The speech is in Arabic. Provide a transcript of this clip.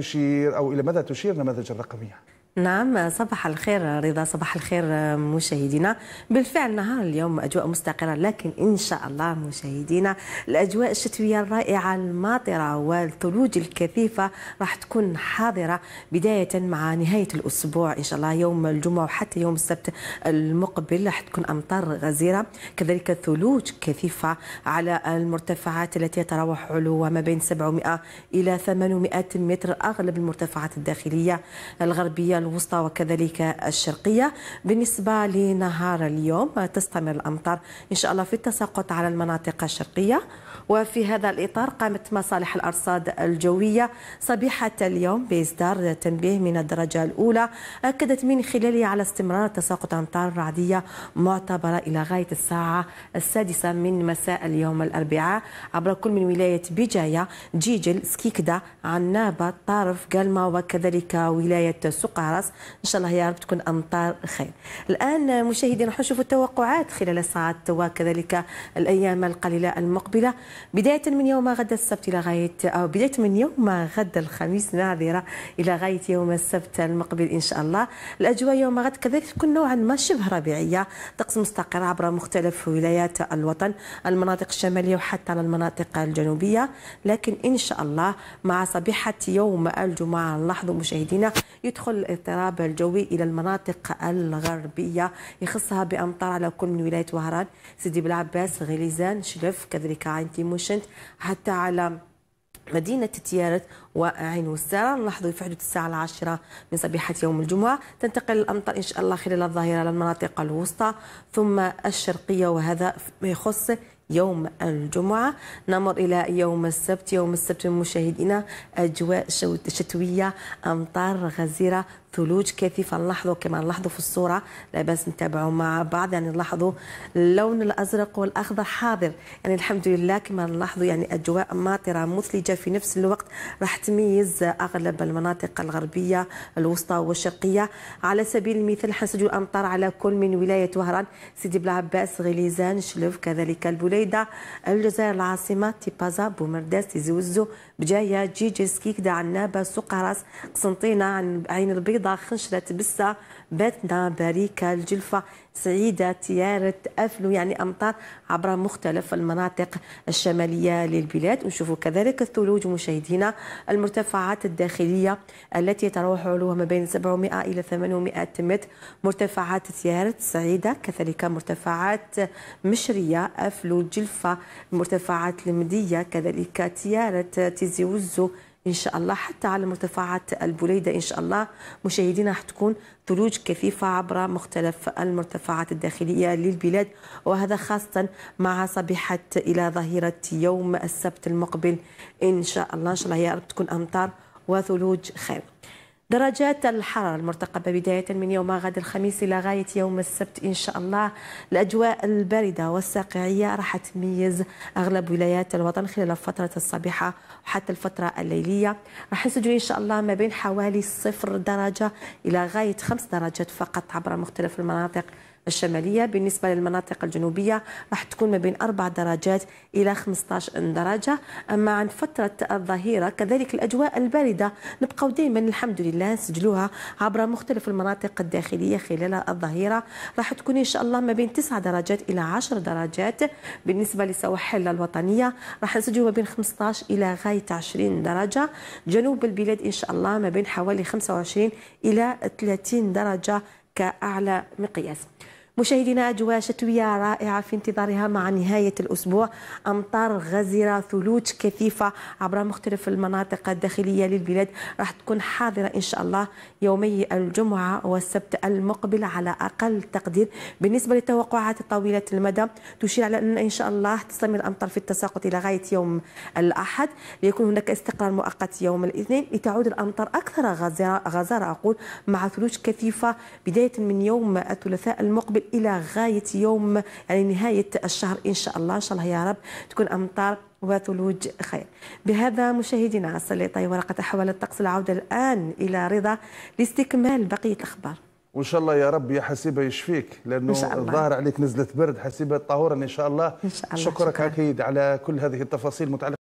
تشير أو إلى ماذا تشير النماذج الرقمية؟ نعم صباح الخير رضا صباح الخير مشاهدينا بالفعل نهار اليوم أجواء مستقرة لكن إن شاء الله مشاهدينا الأجواء الشتوية الرائعة الماطرة والثلوج الكثيفة راح تكون حاضرة بداية مع نهاية الأسبوع إن شاء الله يوم الجمعة وحتى يوم السبت المقبل راح تكون أمطار غزيرة كذلك ثلوج كثيفة على المرتفعات التي يتراوح علوها ما بين 700 إلى 800 متر أغلب المرتفعات الداخلية الغربية الوسطى وكذلك الشرقية بالنسبة لنهار اليوم تستمر الأمطار إن شاء الله في التساقط على المناطق الشرقية وفي هذا الإطار قامت مصالح الأرصاد الجوية صبيحة اليوم بإصدار تنبيه من الدرجة الأولى أكدت من خلاله على استمرار تساقط أمطار رعدية معتبرة إلى غاية الساعة السادسة من مساء اليوم الأربعاء عبر كل من ولاية بجاية جيجل سكيكدا عنابة طارف قلمة وكذلك ولاية سقارة الخاص ان شاء الله يا رب تكون امطار خير الان مشاهدينا راح نشوفوا التوقعات خلال الساعات وكذلك الايام القليله المقبله بدايه من يوم غد السبت الى غايه او بدايه من يوم غد الخميس ناظره الى غايه يوم السبت المقبل ان شاء الله الاجواء يوم غد كذلك تكون نوعا ما شبه ربيعيه طقس مستقر عبر مختلف ولايات الوطن المناطق الشماليه وحتى على المناطق الجنوبيه لكن ان شاء الله مع صبيحه يوم الجمعه نلاحظ مشاهدينا يدخل الاضطراب الجوي إلى المناطق الغربية يخصها بأمطار على كل من ولاية وهران سيدي بلعباس غليزان شلف كذلك عين تيموشنت حتى على مدينة تيارت وعين وسارة نلاحظوا في حدود الساعة العاشرة من صبيحة يوم الجمعة تنتقل الأمطار إن شاء الله خلال الظهيرة للمناطق الوسطى ثم الشرقية وهذا يخص يوم الجمعة نمر إلى يوم السبت يوم السبت مشاهدينا أجواء شتوية أمطار غزيرة ثلوج كثيفه نلاحظوا كما نلاحظوا في الصوره لاباس نتابعوا مع بعض يعني نلاحظوا اللون الازرق والاخضر حاضر يعني الحمد لله كما نلاحظوا يعني اجواء ماطره مثلجه في نفس الوقت راح تميز اغلب المناطق الغربيه الوسطى والشرقيه على سبيل المثال حنسجل الامطار على كل من ولايه وهران سيدي بلعباس غليزان شلف كذلك البليده الجزائر العاصمه تيبازا بومرداس تيزي وزو بجايه جيجي سكيكدا عنابه سقراس قسنطينه عين البيضاء بيضة خنشرة بسة باتنا بريكة الجلفة سعيدة تيارة أفلو يعني أمطار عبر مختلف المناطق الشمالية للبلاد ونشوفوا كذلك الثلوج مشاهدينا المرتفعات الداخلية التي يتراوح علوها ما بين 700 إلى 800 متر مرتفعات تيارة سعيدة كذلك مرتفعات مشرية أفلو جلفة مرتفعات المدية كذلك تيارة تيزي وزو ان شاء الله حتى على مرتفعات البوليده ان شاء الله مشاهدينا راح تكون ثلوج كثيفه عبر مختلف المرتفعات الداخليه للبلاد وهذا خاصه مع صبيحه الى ظهيره يوم السبت المقبل ان شاء الله ان شاء الله يا رب تكون امطار وثلوج خير درجات الحرارة المرتقبة بداية من يوم غد الخميس إلى غاية يوم السبت إن شاء الله الأجواء الباردة والساقعية راح تميز أغلب ولايات الوطن خلال فترة الصبيحة وحتى الفترة الليلية راح نسجل إن شاء الله ما بين حوالي صفر درجة إلى غاية خمس درجات فقط عبر مختلف المناطق الشمالية بالنسبة للمناطق الجنوبية راح تكون ما بين 4 درجات إلى 15 درجة أما عن فترة الظهيرة كذلك الأجواء الباردة نبقاو دائما الحمد لله نسجلوها عبر مختلف المناطق الداخلية خلال الظهيرة راح تكون إن شاء الله ما بين 9 درجات إلى 10 درجات بالنسبة لسواحل الوطنية راح نسجلوا ما بين 15 إلى غاية 20 درجة جنوب البلاد إن شاء الله ما بين حوالي 25 إلى 30 درجة كأعلى مقياس مشاهدينا أجواء شتوية رائعة في انتظارها مع نهاية الأسبوع أمطار غزيرة ثلوج كثيفة عبر مختلف المناطق الداخلية للبلاد راح تكون حاضرة إن شاء الله يومي الجمعة والسبت المقبل على أقل تقدير بالنسبة للتوقعات طويلة المدى تشير على أن إن شاء الله تستمر الأمطار في التساقط إلى غاية يوم الأحد ليكون هناك استقرار مؤقت يوم الاثنين لتعود الأمطار أكثر غزارة أقول مع ثلوج كثيفة بداية من يوم الثلاثاء المقبل الى غايه يوم يعني نهايه الشهر ان شاء الله ان شاء الله يا رب تكون امطار وثلوج خير بهذا مشاهدينا سليطي ورقة أحوال الطقس العودة الآن إلى رضا لاستكمال بقية الأخبار وان شاء الله يا رب يا حسيبه يشفيك لانه ظاهر عليك نزله برد حسيبه طهورا ان شاء الله, إن شاء الله شكرك شكرا. اكيد على كل هذه التفاصيل المتعلقه